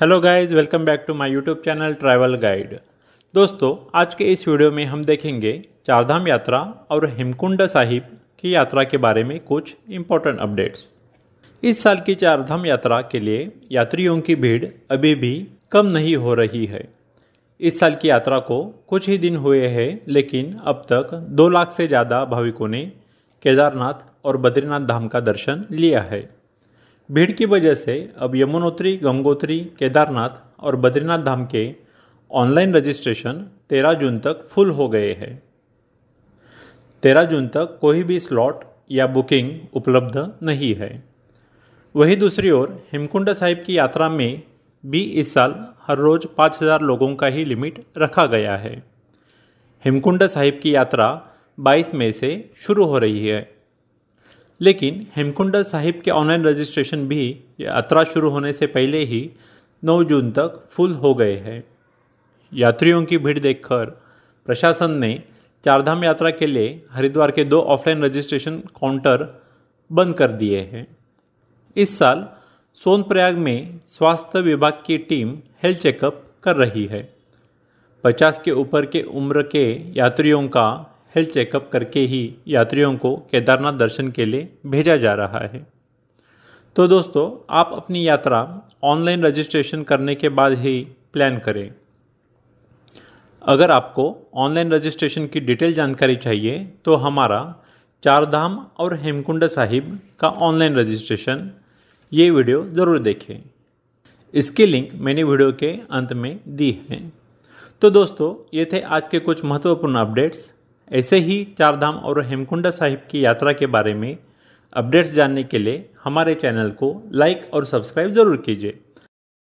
hello guys welcome back to my YouTube channel travel guide दोस्तों आज के इस वीडियो में हम देखेंगे चारधाम यात्रा और हेमकुंड साहिब की यात्रा के बारे में कुछ इम्पोर्टेंट अपडेट्स इस साल की चारधाम यात्रा के लिए यात्रियों की भीड़ अभी भी कम नहीं हो रही है इस साल की यात्रा को कुछ ही दिन हुए हैं लेकिन अब तक दो लाख से ज़्यादा भाविकों ने केदारनाथ और बद्रीनाथ धाम का दर्शन लिया है भीड़ की वजह से अब यमुनोत्री गंगोत्री केदारनाथ और बद्रीनाथ धाम के ऑनलाइन रजिस्ट्रेशन 13 जून तक फुल हो गए हैं 13 जून तक कोई भी स्लॉट या बुकिंग उपलब्ध नहीं है वहीं दूसरी ओर हेमकुंड साहिब की यात्रा में भी इस साल हर रोज़ 5000 लोगों का ही लिमिट रखा गया है हेमकुंड साहिब की यात्रा 22 मई से शुरू हो रही है लेकिन हेमकुंड साहिब के ऑनलाइन रजिस्ट्रेशन भी यात्रा शुरू होने से पहले ही 9 जून तक फुल हो गए हैं यात्रियों की भीड़ देखकर प्रशासन ने चारधाम यात्रा के लिए हरिद्वार के दो ऑफलाइन रजिस्ट्रेशन काउंटर बंद कर दिए हैं इस साल सोनप्रयाग में स्वास्थ्य विभाग की टीम हेल्थ चेकअप कर रही है पचास के ऊपर के उम्र के यात्रियों का हेल्थ चेकअप करके ही यात्रियों को केदारनाथ दर्शन के लिए भेजा जा रहा है तो दोस्तों आप अपनी यात्रा ऑनलाइन रजिस्ट्रेशन करने के बाद ही प्लान करें अगर आपको ऑनलाइन रजिस्ट्रेशन की डिटेल जानकारी चाहिए तो हमारा चार धाम और हेमकुंड साहिब का ऑनलाइन रजिस्ट्रेशन ये वीडियो ज़रूर देखें इसकी लिंक मैंने वीडियो के अंत में दी है तो दोस्तों ये थे आज के कुछ महत्वपूर्ण अपडेट्स ऐसे ही चारधाम और हेमकुंड साहिब की यात्रा के बारे में अपडेट्स जानने के लिए हमारे चैनल को लाइक और सब्सक्राइब ज़रूर कीजिए